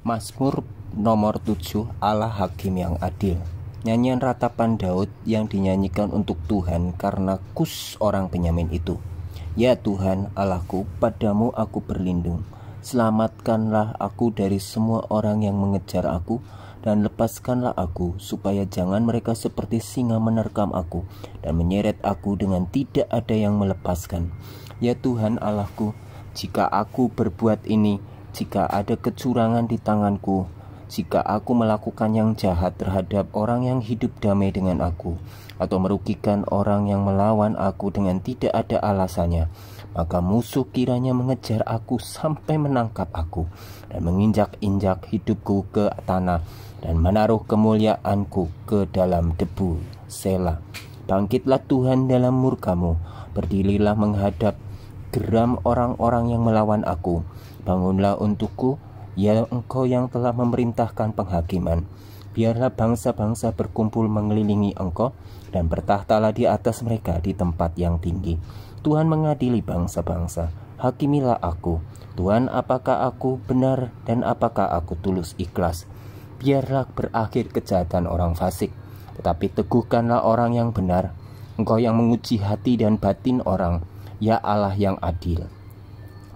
Mazmur nomor 7 Allah Hakim yang adil Nyanyian ratapan Daud yang dinyanyikan untuk Tuhan karena kus orang penyamin itu Ya Tuhan Allahku padamu aku berlindung Selamatkanlah aku dari semua orang yang mengejar aku dan lepaskanlah aku supaya jangan mereka seperti singa menerkam aku dan menyeret aku dengan tidak ada yang melepaskan. Ya Tuhan Allahku, jika aku berbuat ini, jika ada kecurangan di tanganku, jika aku melakukan yang jahat terhadap orang yang hidup damai dengan aku, atau merugikan orang yang melawan aku dengan tidak ada alasannya, maka musuh kiranya mengejar aku sampai menangkap aku dan menginjak-injak hidupku ke tanah dan menaruh kemuliaanku ke dalam debu. Selah, bangkitlah Tuhan dalam murkamu, berdirilah menghadap geram orang-orang yang melawan aku. Bangunlah untukku, ya engkau yang telah memerintahkan penghakiman. Biarlah bangsa-bangsa berkumpul mengelilingi engkau, dan bertahtalah di atas mereka di tempat yang tinggi. Tuhan mengadili bangsa-bangsa, hakimilah aku. Tuhan, apakah aku benar dan apakah aku tulus ikhlas? Biarlah berakhir kejahatan orang fasik, tetapi teguhkanlah orang yang benar. Engkau yang menguji hati dan batin orang, ya Allah yang adil.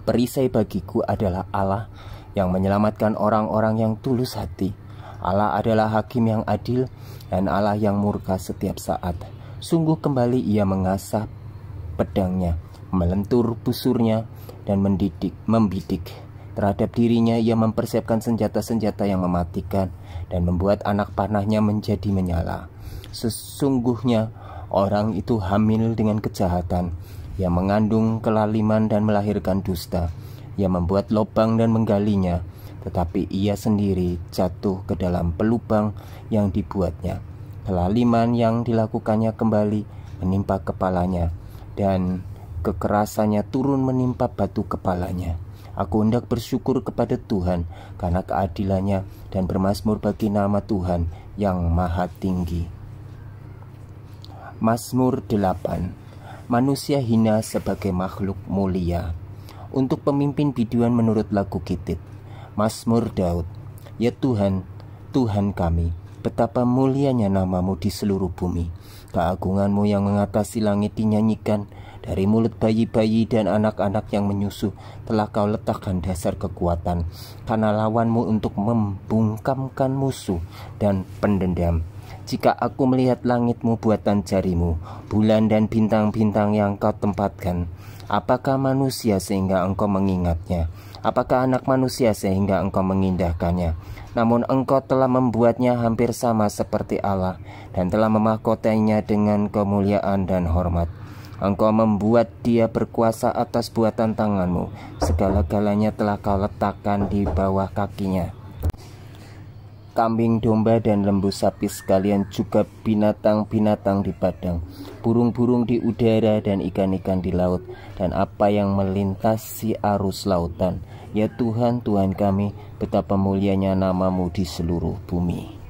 Perisai bagiku adalah Allah yang menyelamatkan orang-orang yang tulus hati. Allah adalah hakim yang adil dan Allah yang murka setiap saat. Sungguh kembali ia mengasah pedangnya, melentur busurnya dan mendidik, membidik. Terhadap dirinya ia mempersiapkan senjata-senjata yang mematikan dan membuat anak panahnya menjadi menyala. Sesungguhnya orang itu hamil dengan kejahatan yang mengandung kelaliman dan melahirkan dusta, yang membuat lubang dan menggalinya, tetapi ia sendiri jatuh ke dalam pelubang yang dibuatnya. Kelaliman yang dilakukannya kembali menimpa kepalanya, dan kekerasannya turun menimpa batu kepalanya. Aku hendak bersyukur kepada Tuhan karena keadilannya dan bermazmur bagi nama Tuhan yang maha tinggi. Mazmur 8 manusia hina sebagai makhluk mulia. Untuk pemimpin biduan menurut lagu Kitit, Mazmur Daud, Ya Tuhan, Tuhan kami, betapa mulianya namamu di seluruh bumi. Keagunganmu yang mengatasi langit dinyanyikan, dari mulut bayi-bayi dan anak-anak yang menyusu telah kau letakkan dasar kekuatan, karena lawanmu untuk membungkamkan musuh dan pendendam jika aku melihat langitmu buatan jarimu, bulan dan bintang-bintang yang kau tempatkan, apakah manusia sehingga engkau mengingatnya? Apakah anak manusia sehingga engkau mengindahkannya? Namun engkau telah membuatnya hampir sama seperti Allah dan telah memahkotainya dengan kemuliaan dan hormat. Engkau membuat dia berkuasa atas buatan tanganmu. Segala-galanya telah kau letakkan di bawah kakinya kambing, domba, dan lembu sapi sekalian juga binatang-binatang di padang, burung-burung di udara dan ikan-ikan di laut, dan apa yang melintasi arus lautan. Ya Tuhan, Tuhan kami, betapa mulianya namamu di seluruh bumi.